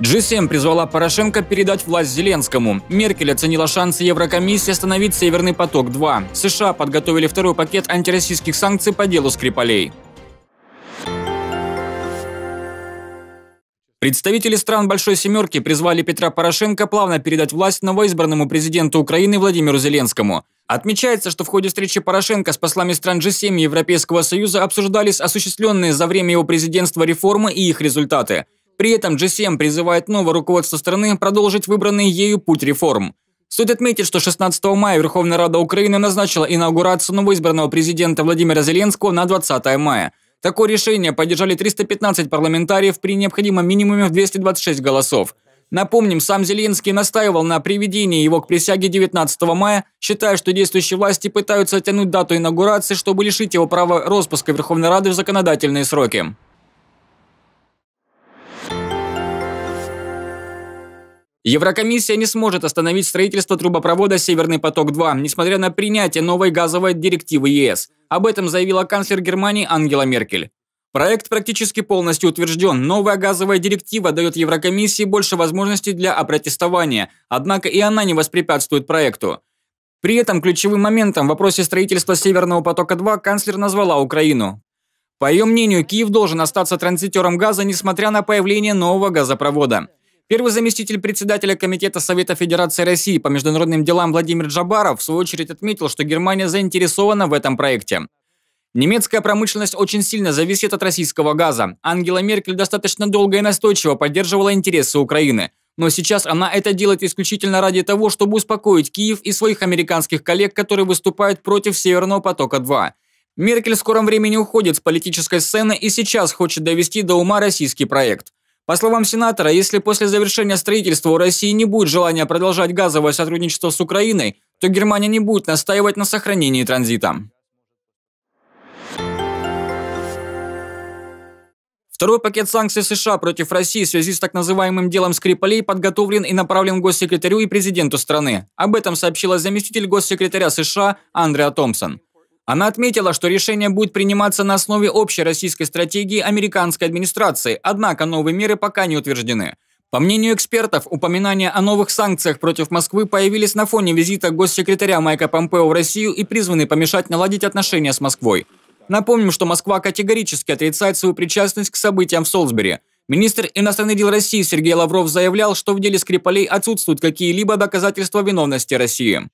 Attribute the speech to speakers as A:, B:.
A: G7 призвала Порошенко передать власть Зеленскому. Меркель оценила шансы Еврокомиссии остановить «Северный поток-2». США подготовили второй пакет антироссийских санкций по делу Скрипалей. Представители стран Большой Семерки призвали Петра Порошенко плавно передать власть новоизбранному президенту Украины Владимиру Зеленскому. Отмечается, что в ходе встречи Порошенко с послами стран G7 и Европейского Союза обсуждались осуществленные за время его президентства реформы и их результаты. При этом GCM призывает новое руководство страны продолжить выбранный ею путь реформ. Стоит отметить, что 16 мая Верховная Рада Украины назначила инаугурацию новоизбранного президента Владимира Зеленского на 20 мая. Такое решение поддержали 315 парламентариев при необходимом минимуме в 226 голосов. Напомним, сам Зеленский настаивал на приведении его к присяге 19 мая, считая, что действующие власти пытаются оттянуть дату инаугурации, чтобы лишить его права распуска Верховной Рады в законодательные сроки. Еврокомиссия не сможет остановить строительство трубопровода «Северный поток-2», несмотря на принятие новой газовой директивы ЕС. Об этом заявила канцлер Германии Ангела Меркель. Проект практически полностью утвержден. Новая газовая директива дает Еврокомиссии больше возможностей для опротестования, однако и она не воспрепятствует проекту. При этом ключевым моментом в вопросе строительства «Северного потока-2» канцлер назвала Украину. По ее мнению, Киев должен остаться транзитером газа, несмотря на появление нового газопровода. Первый заместитель председателя Комитета Совета Федерации России по международным делам Владимир Джабаров в свою очередь отметил, что Германия заинтересована в этом проекте. Немецкая промышленность очень сильно зависит от российского газа. Ангела Меркель достаточно долго и настойчиво поддерживала интересы Украины. Но сейчас она это делает исключительно ради того, чтобы успокоить Киев и своих американских коллег, которые выступают против «Северного потока-2». Меркель в скором времени уходит с политической сцены и сейчас хочет довести до ума российский проект. По словам сенатора, если после завершения строительства у России не будет желания продолжать газовое сотрудничество с Украиной, то Германия не будет настаивать на сохранении транзита. Второй пакет санкций США против России в связи с так называемым делом Скрипалей подготовлен и направлен госсекретарю и президенту страны. Об этом сообщила заместитель госсекретаря США Андреа Томпсон. Она отметила, что решение будет приниматься на основе общей российской стратегии американской администрации, однако новые меры пока не утверждены. По мнению экспертов, упоминания о новых санкциях против Москвы появились на фоне визита госсекретаря Майка Помпео в Россию и призваны помешать наладить отношения с Москвой. Напомним, что Москва категорически отрицает свою причастность к событиям в Солсбери. Министр иностранных дел России Сергей Лавров заявлял, что в деле Скрипалей отсутствуют какие-либо доказательства виновности России.